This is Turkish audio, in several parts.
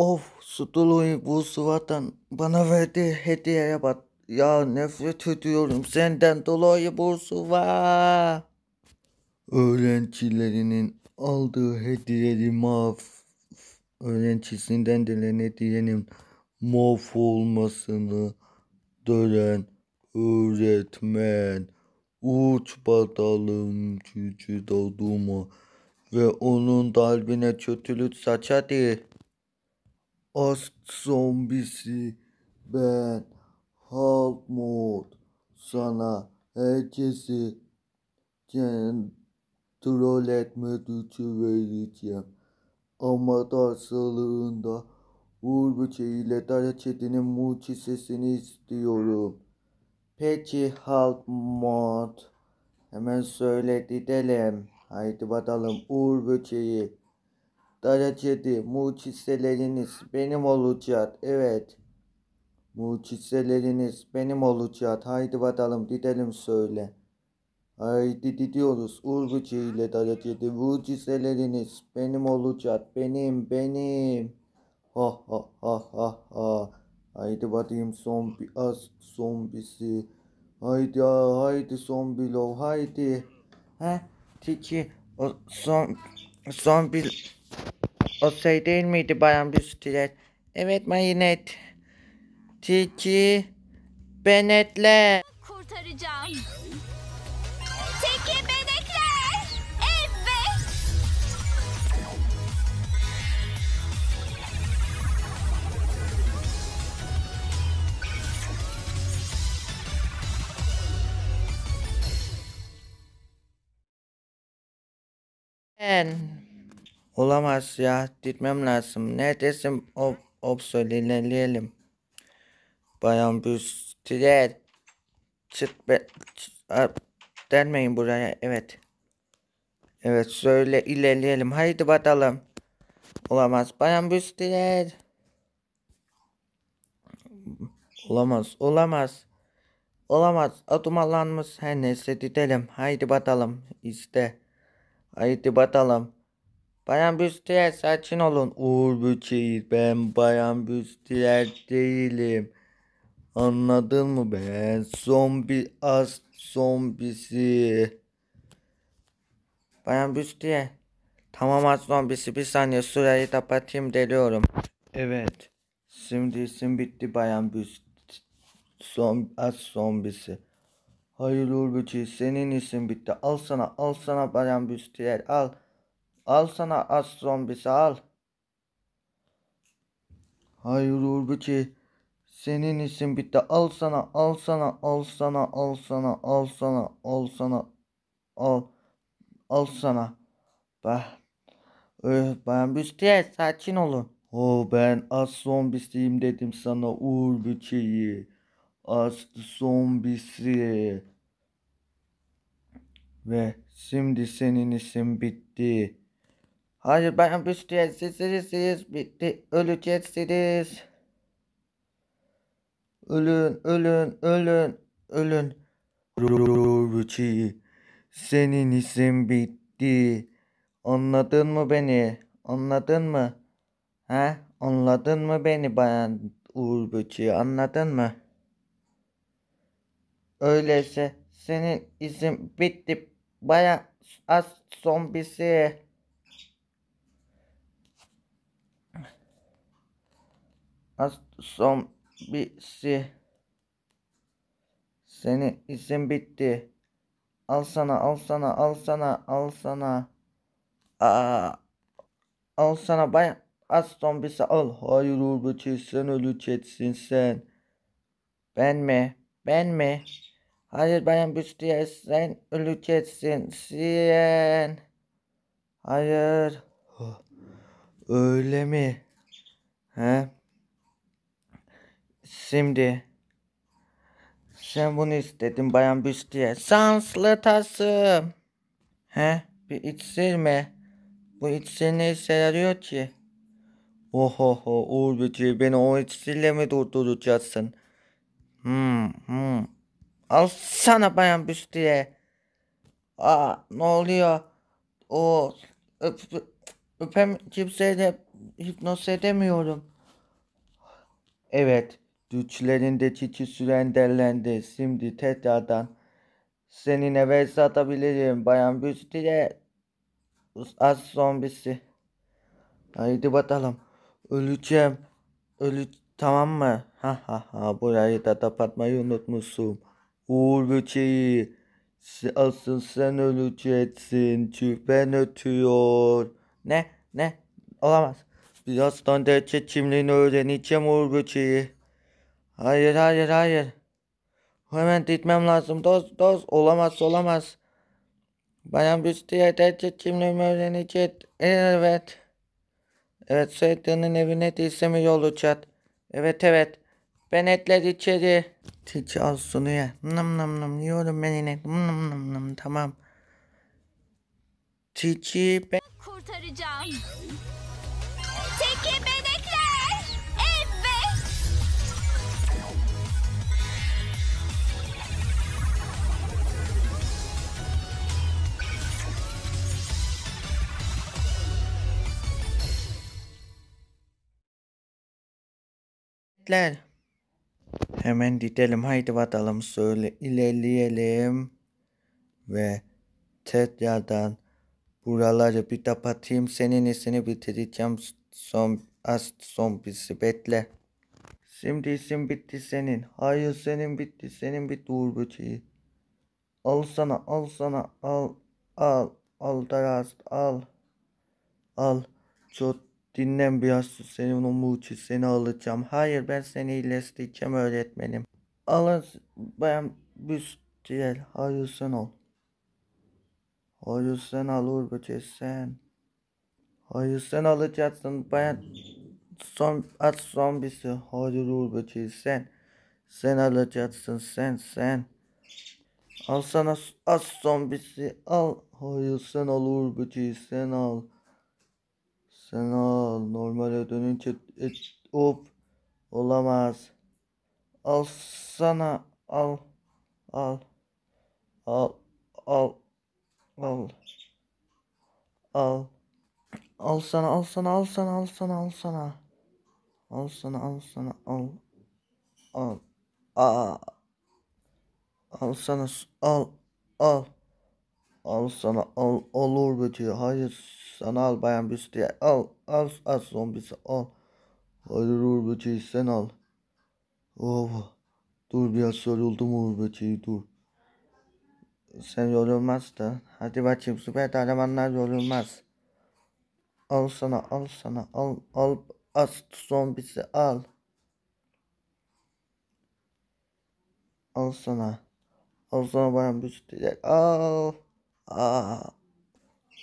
Of Stulu'yu bu sıvadan bana verdiği hediyeye bak. Ya nefret ediyorum senden dolayı bu sıva. Öğrencilerinin aldığı hediyeli mav. Öğrencisinden gelen hediyenin mav olmasını dönen öğretmen. Uç batalım cücü daduma ve onun dalbine kötülük saç Ast zombisi ben halt mod sana herkesi kontrol etme gücü vereceğim. Ama darsalığında Uğur böceğiyle Dara Çetin'in mucizesini istiyorum. Peki halt mod Hemen söyle gidelim. Haydi bakalım Uğur böceği. Daracedi mucizeleriniz benim olacak. Evet. Mucizeleriniz benim olacak. Haydi bakalım gidelim söyle. Haydi gidiyoruz Urgucu ile Daracedi. Mucizeleriniz benim olacak. Benim benim. Ha ha ha ha ha. Haydi bakayım zombi az zombisi. Haydi haydi zombi love, haydi. Ha? Tiki o son zombi o şey değil miydi Bayan Büstilet? Evet Mayinet. Tiki Benet'le. Kurtaracağım. Tiki Benekler. Evet. Ben. Olamaz ya. Gitmem lazım. Neredesin? Hop hop söyleyelim. Bayan Büstiler. Çıt be. denmeyin buraya. Evet. Evet söyle ilerleyelim. Haydi bakalım. Olamaz. Bayan Büstiler. Olamaz. Olamaz. Olamaz. Adım alanmış. Her neyse gidelim. Haydi bakalım. işte. Haydi bakalım. Bayan Büstiyer sakin olun. Uğur Böceği ben Bayan Büstiyer değilim. Anladın mı ben? Zombi az zombisi. Bayan Büstiyer. Tamam az zombisi bir saniye surayı kapatayım deliyorum. Evet. Şimdi isim bitti Bayan Büst. Zom az zombisi. Hayır Uğur Böceği senin isim bitti. Al sana al sana Bayan Büstiyer al. Al sana az zombisi al. Hayır Urbuki. Senin işin bitti. Al sana, al sana, al sana, al sana, al sana, al sana, al, al sana. Ben, öh, ben büstiye sakin olun. Oh ben az zombisiyim dedim sana Uğur Az zombisi. Ve şimdi senin işin bitti. Hayır ben müstehcensiniz. Bitti. Öleceksiniz. Ölün, ölün, ölün, ölün. Ruchi, senin isim bitti. Anladın mı beni? Anladın mı? He? Anladın mı beni bayan Uğur Anladın mı? Öyleyse senin isim bitti. Bayan az zombisi. zombisi. Senin izin bitti. Al sana, al sana, al sana, al sana. Aa, al sana bayan. Az zombisi al. Hayır Urbacı sen öleceksin sen. Ben mi? Ben mi? Hayır bayan Büstiye sen öleceksin sen. Hayır. Öyle mi? He? Şimdi sen bunu istedin bayan büstiye. Sanslı tasım. He bir içsir mi? Bu içsir ne işe yarıyor ki? Ohoho Uğur Böceği beni o içsirle mi durduracaksın? Hmm, hmm. Al sana bayan büstiye. Aa ne oluyor? O öp, öpem kimseyle hipnoz edemiyorum. Evet. Düçlerinde, çiçi süren derlendi. Şimdi tekrardan senin eve satabilirim bayan büstüye. Az zombisi. Haydi bakalım. Öleceğim. Ölü tamam mı? Ha ha ha burayı da kapatmayı unutmuşum. Uğur böceği. Asıl sen öleceksin. Tüpen ötüyor. Ne? Ne? Olamaz. Birazdan derçe çimliğini öğreneceğim Uğur böceği. Hayır hayır hayır. Hemen gitmem lazım dost dost. Olamaz olamaz. Bayan Büstiye tercih kimliğimi öğrenecek. Evet. Evet Seytan'ın evine değilse mi yolu çat. Evet evet. Ben etler içeri. Tiç al sunuya. Nam nam nam yiyorum ben inek. Nam nam nam tamam. Tiçi ben... Kurtaracağım. Teki ben... Hareketler. Hemen gidelim haydi bakalım söyle ilerleyelim. Ve tekrardan buraları bir kapatayım senin işini bitireceğim son az son bizi bekle. Şimdi işin bitti senin. Hayır senin bitti senin bir dur böceği. Al sana al sana al al al darast al al çok Dinlen biraz sus senin o muçi seni alacağım. Hayır ben seni iyileştireceğim öğretmenim. Alın ben büstiyel. Hayır sen ol. Hayır sen al Urbüce sen. Hayır sen alacaksın ben son at zombisi. Hayır Urbüce sen. Sen alacaksın sen sen. Al sana az zombisi al. Hayır sen al Urbüce sen al. Sen al. Normale dönünce et, hop. Olamaz. Al sana. Al. Al. Al. Al. Al. Al. Al sana al sana al sana al sana al sana. Al sana al sana al. Al. Aa. Al sana al al. Al sana al olur böceği. Hayır sana al bayan büstüye. Al al al zombisi al. Hayır Uğur böceği sen al. Oh. Dur biraz soruldum Uğur böceği dur. Sen yorulmazdın da. Hadi bakayım süper kahramanlar yorulmaz. Al sana al sana al al as zombisi al. Al sana. Al sana bayan büstüye al. Aa.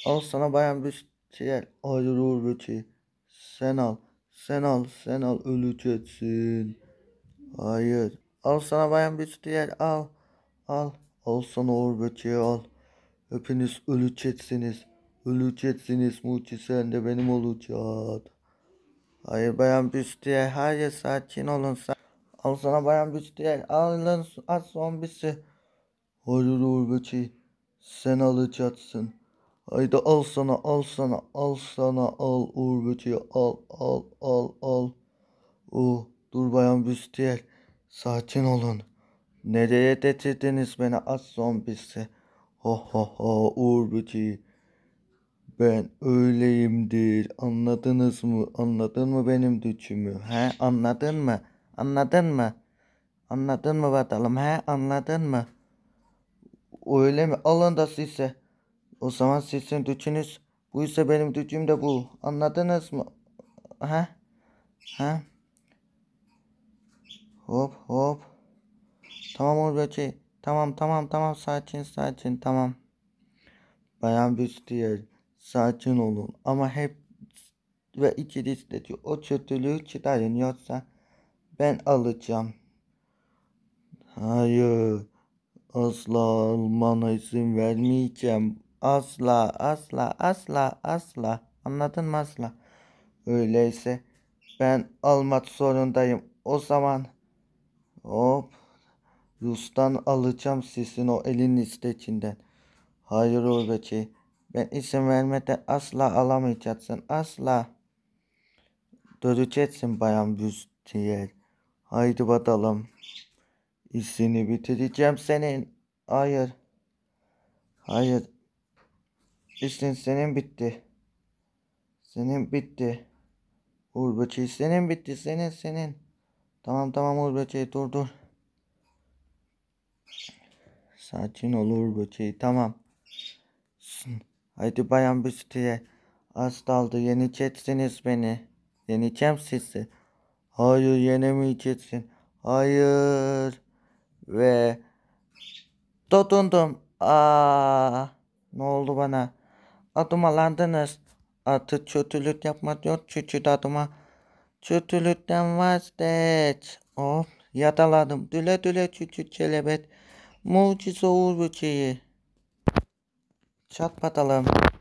Al sana bayan bir çiğel. Şey, hayır Uğur böceği. Sen al. Sen al. Sen al. Öleceksin. Hayır. Al sana bayan bir çiğel. Al. Al. Al sana Uğur böceği al. Hepiniz öleceksiniz. Öleceksiniz Muci sen de benim olacak. Hayır bayan bir Büstiye hayır sakin olun. Sa al sana bayan bir Büstiye alın at zombisi. Hayır Uğur böceği. Sen alacaksın. Haydi al sana al sana al sana al Uğur Böceği al al al al. Uh dur bayan Büstiyel. Sakin olun. Nereye getirdiniz beni az zombisi? Ha ha ha Uğur Böceği. Ben öyleyimdir. Anladınız mı? Anladın mı benim düşümü? He anladın mı? Anladın mı? Anladın mı bakalım? He anladın mı? Öyle mi? Alın da O zaman sizin düçünüz. Bu ise benim düçüm de bu. Anladınız mı? Ha? Ha? Hop hop. Tamam ol Tamam tamam tamam sakin sakin tamam. Bayan Büstiyer sakin olun ama hep ve iki dizleti o kötülüğü çıkarın yoksa ben alacağım. Hayır. Asla almana izin vermeyeceğim. Asla, asla, asla, asla. Anladın mı asla? Öyleyse ben almak zorundayım. O zaman hop Rus'tan alacağım sizin o elin içinden. Hayır oradaki. Ben izin vermeden asla alamayacaksın. Asla. Döneceksin bayan Büstiyer. Haydi bakalım. İşini bitireceğim senin. Hayır. Hayır. İşin senin bitti. Senin bitti. Uğur böceği senin bitti. Senin senin. Tamam tamam Uğur böceği dur dur. Sakin ol Uğur böceği tamam. Haydi bayan büstüye. Az daldı yeneceksiniz beni. Yeneceğim sizi. Hayır yenemeyeceksin. Hayır. Ve dotundum. Aa, ne oldu bana? Adumalandınız. Artık kötülük yapmak yok çünkü adıma. Kötülükten vazgeç. Of yataladım. Düle düle küçük çelebet. Mucize uğur böceği. Çat patalım.